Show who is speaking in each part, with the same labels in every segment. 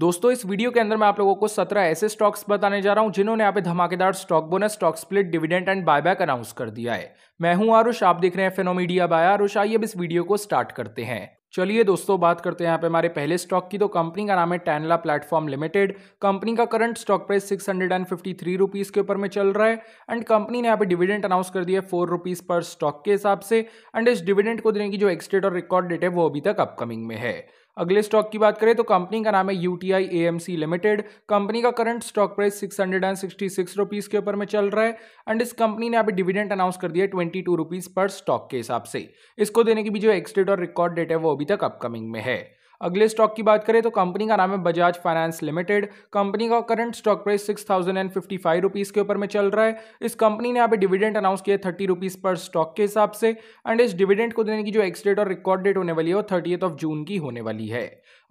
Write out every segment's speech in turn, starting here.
Speaker 1: दोस्तों इस वीडियो के अंदर मैं आप लोगों को 17 ऐसे स्टॉक्स बताने जा रहा हूं जिन्होंने यहाँ पे धमाकेदार stock bonus stock split dividend and buyback announce कर दिया है मैं हूं आरुष आप देख रहे हैं फेनोमीडिया बाय आरुष आइए अब इस वीडियो को स्टार्ट करते हैं चलिए दोस्तों बात करते हैं यहाँ पे हमारे पहले स्टॉक की तो कंपनी का नाम है टैनला प्लेटफॉर्म लिमिटेड कंपनी का current stock price six hundred and fifty three rupees के ऊपर में चल रहा है एंड कंपनी ने यहाँ पे डिविडेंड अनाउंस कर दिया है फोर रुपीज़ पर स्टॉक के हिसाब से एंड इस डिविडेंड को देने की जो एक्सटेट और रिकॉर्ड डेट है वो अभी तक अपकमिंग में है अगले स्टॉक की बात करें तो कंपनी का नाम है U T I A M C limited company का current stock price six hundred and sixty six rupees के ऊपर में चल रहा है एंड इस कंपनी ने अभी डिविडेंड अनाउंस कर दिया है ट्वेंटी टू रुपीज़ पर स्टॉक के हिसाब से इसको देने की भी जो एक्सडेट और रिकॉर्ड डेट है वो अभी तक अपकमिंग में है अगले स्टॉक की बात करें तो कंपनी का नाम है बजाज फाइनेंस लिमिटेड कंपनी का current stock price six thousand and fifty five rupees के ऊपर में चल रहा है इस कंपनी ने यहाँ पे डिविडेंड अनाउंस किया थर्टी रुपीज़ पर स्टॉक के हिसाब से एंड इस डिविडेंड को देने की जो एक्स डेट और रिकॉर्ड डेट होने वाली है वो थर्टीथ ऑफ जून की होने वाली है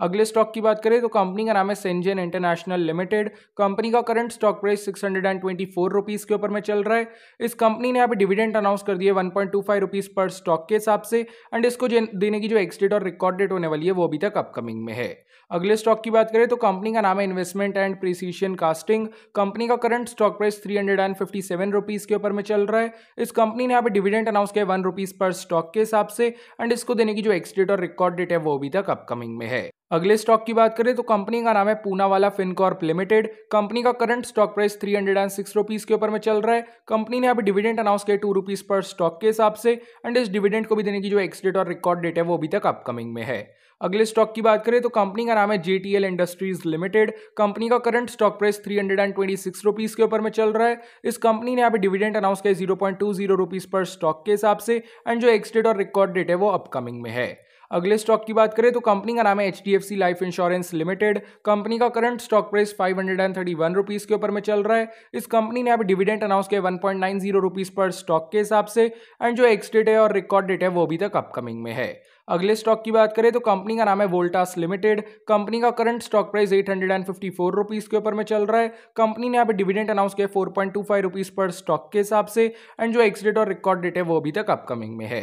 Speaker 1: अगले स्टॉक की बात करें तो कंपनी का नाम है सेंजेन इंटरनेशनल लिमिटेड कंपनी का current stock price six hundred and twenty four rupees के ऊपर में चल रहा है इस कंपनी ने यहाँ पे डिविडेंड अनाउंस कर दिए one point two five rupees पर स्टॉक के हिसाब से एंड इसको देने की जो एक्स डेट और रिकॉर्ड डेट होने वाली है वो अभी तक तक अपकमिंग में है अगले स्टॉक की बात करें तो कंपनी का नाम है investment and precision casting company का current stock price three hundred and fifty seven rupees के ऊपर में चल रहा है इस कंपनी ने यहाँ पे डिविडेंड अनाउंस किया वन रुपीज़ पर स्टॉक के हिसाब से एंड इसको देने की जो एक्सडेट और रिकॉर्ड डेट है वो अभी तक अपकमिंग में है अगले स्टॉक की बात करें तो कंपनी का नाम है Poonawalla fincorp limited company का current stock price three hundred and six rupees के ऊपर में चल रहा है कंपनी ने यहाँ पे डिविडेंड अनाउंस किया टू रुपीज़ पर स्टॉक के हिसाब से एंड इस डिविडेंड को भी देने की जो एक्सडेट और रिकॉर्ड डेट है वो अभी तक अपकमिंग में है अगले स्टॉक की बात करें तो कंपनी का नाम है जेटीएल इंडस्ट्रीज लिमिटेड कंपनी का current stock price three hundred and twenty six rupees के ऊपर में चल रहा है इस कंपनी ने यहाँ पे डिविडेंड अनाउंस किया zero point two zero rupees पर स्टॉक के हिसाब से एंड जो एक्सडेट और रिकॉर्ड डेट है वो अपकमिंग में है अगले स्टॉक की बात करें तो कंपनी का नाम है H D F C life insurance limited company का current stock price five hundred and thirty one rupees के ऊपर में चल रहा है इस कंपनी ने अभी डिविडेंट अनाउंस किया one point nine zero rupees पर स्टॉक के हिसाब से एंड जो एक्सडेट है और रिकॉर्ड डेट है वो अभी तक अपकमिंग में है अगले स्टॉक की बात करें तो कंपनी का नाम है वोल्टास लिमिटेड कंपनी का current stock price eight hundred and fifty four rupees के ऊपर में चल रहा है कंपनी ने यहाँ पे डिविडेंड अनाउंस किया four point two five rupees पर स्टॉक के हिसाब से एंड जो एक्सडेट और रिकॉर्ड डेट है वो अभी तक अपकमिंग में है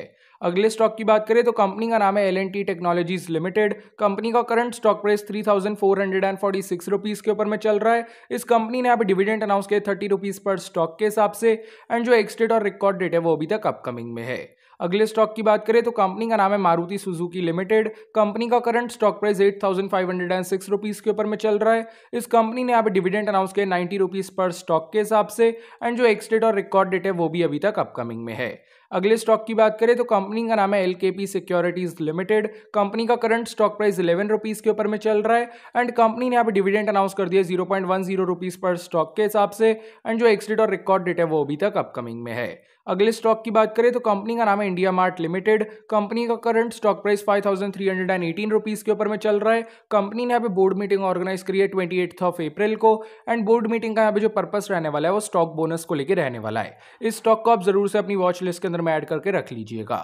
Speaker 1: अगले स्टॉक की बात करें तो कंपनी का नाम है एल टेक्नोलॉजीज लिमिटेड कंपनी का current stock price three thousand four hundred and forty six rupees के ऊपर में चल रहा है इस कंपनी ने यहाँ पे डिविडेंड अनाउंस किया थर्टी रुपीज़ पर स्टॉक के हिसाब से एंड जो एक्सडेट और रिकॉर्ड डेट है वो अभी तक अपकमिंग में है अगले स्टॉक की बात करें तो कंपनी का नाम है मारुति सुजुकी लिमिटेड कंपनी का current stock price eight thousand five hundred and six rupees के ऊपर में चल रहा है इस कंपनी ने यहाँ पे डिविडेंड अनाउंस किया नाइन्टी रुपीज पर स्टॉक के हिसाब से एंड जो एक्सडेट और रिकॉर्ड डेट है वो भी अभी तक अपकमिंग में है अगले स्टॉक की बात करें तो कंपनी का नाम है एल सिक्योरिटीज लिमिटेड कंपनी का current stock price eleven rupees के ऊपर में चल रहा है एंड कंपनी ने यहाँ पे डिविडेंड अनाउंस कर दिया zero point one zero rupees पर स्टॉक के हिसाब से एंड जो एक्सडेट और रिकॉर्ड डेट है वो अभी तक अपकमिंग में है अगले स्टॉक की बात करें तो कंपनी का नाम है इंडिया मार्ट लिमिटेड कंपनी का current stock price five thousand three hundred and eighteen rupees के ऊपर में चल रहा है कंपनी ने यहाँ पे बोर्ड मीटिंग ऑर्गेनाइज करी है ट्वेंटी एट ऑफ अप्रैल को एंड बोर्ड मीटिंग का यहाँ पे जो पर्पस रहने वाला है वो स्टॉक बोनस को लेकर रहने वाला है इस स्टॉक को आप जरूर से अपनी वॉच लिस्ट के अंदर में ऐड करके रख लीजिएगा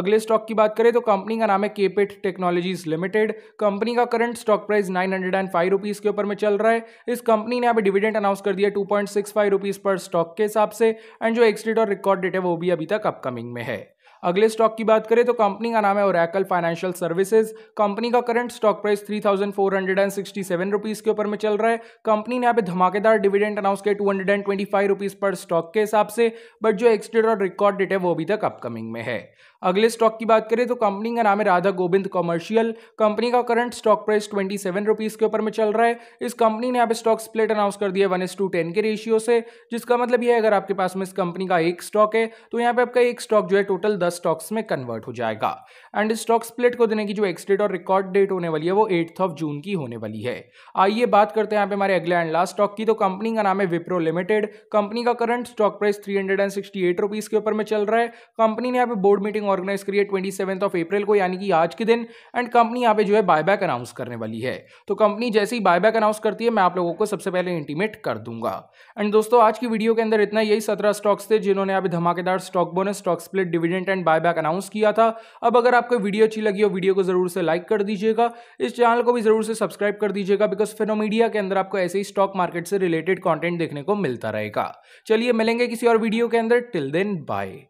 Speaker 1: अगले स्टॉक की बात करें तो कंपनी का नाम है केपेट टेक्नोलॉजीज लिमिटेड कंपनी का current stock price nine hundred and five rupees के ऊपर में चल रहा है इस कंपनी ने अभी डिविडेंड अनाउंस कर दिया two point six five rupees पर स्टॉक के हिसाब से एंड जो एक्सडेट और रिकॉर्ड डेट है वो भी अभी तक अपकमिंग में है अगले स्टॉक की बात करें तो कंपनी का नाम है ओरैकल फाइनेंशियल सर्विसेज कंपनी का current stock price three thousand four hundred and sixty seven rupees के ऊपर में चल रहा है कंपनी ने यहाँ पे धमाकेदार डिविडेंड अनाउंस किया two hundred and twenty five rupees पर स्टॉक के हिसाब से बट जो एक्सटेड और रिकॉर्ड डेट है वो अभी तक अपकमिंग में है अगले स्टॉक की बात करें तो कंपनी का नाम है राधा गोविंद कॉमर्शियल कंपनी का current stock price twenty seven rupees के ऊपर में चल रहा है इस कंपनी ने यहाँ पे स्टॉक स्प्लिट अनाउंस कर दिया वन एस टू टेन के रेशियो से जिसका मतलब यह है अगर आपके पास में इस कंपनी का एक स्टॉक है तो यहाँ पे आपका एक स्टॉक जो है टोटल दस स्टॉक्स में कन्वर्ट हो जाएगा एंड स्टॉक स्प्लिट को देने की जो एक्सडेट और रिकॉर्ड डेट होने वाली है वो एट्थ ऑफ जून की होने वाली है आइए बात करते हैं यहाँ पे हमारे अगले एंड लास्ट स्टॉक की तो कंपनी का नाम है विप्रो लिमिटेड कंपनी का current stock price three hundred and sixty eight rupees के ऊपर में चल रहा है कंपनी ने यहाँ पे बोर्ड मीटिंग ऑर्गेनाइज करी है ट्वेंटी ऑफ अप्रैल को यानी कि आज के दिन एंड कंपनी यहाँ पे जो है बायबैक अनाउंस करने वाली है तो कंपनी जैसे ही बायबैक अनाउंस करती है मैं आप लोगों को सबसे पहले इंटीमेट कर दूंगा एंड दोस्तों आज की वीडियो के अंदर इतना यही सत्रह स्टॉक्स थे जिन्होंने अभी धमाकेदार stock bonus stock split dividend and buyback announce किया था अब अगर आपको वीडियो अच्छी लगी हो वीडियो को जरूर से लाइक कर दीजिएगा इस चैनल को भी जरूर से सब्सक्राइब कर दीजिएगा बिकॉज फिनोमीडिया के अंदर आपको ऐसे ही स्टॉक मार्केट से रिलेटेड कॉन्टेंट देखने को मिलता रहेगा चलिए मिलेंगे किसी और वीडियो के अंदर टिल देन बाय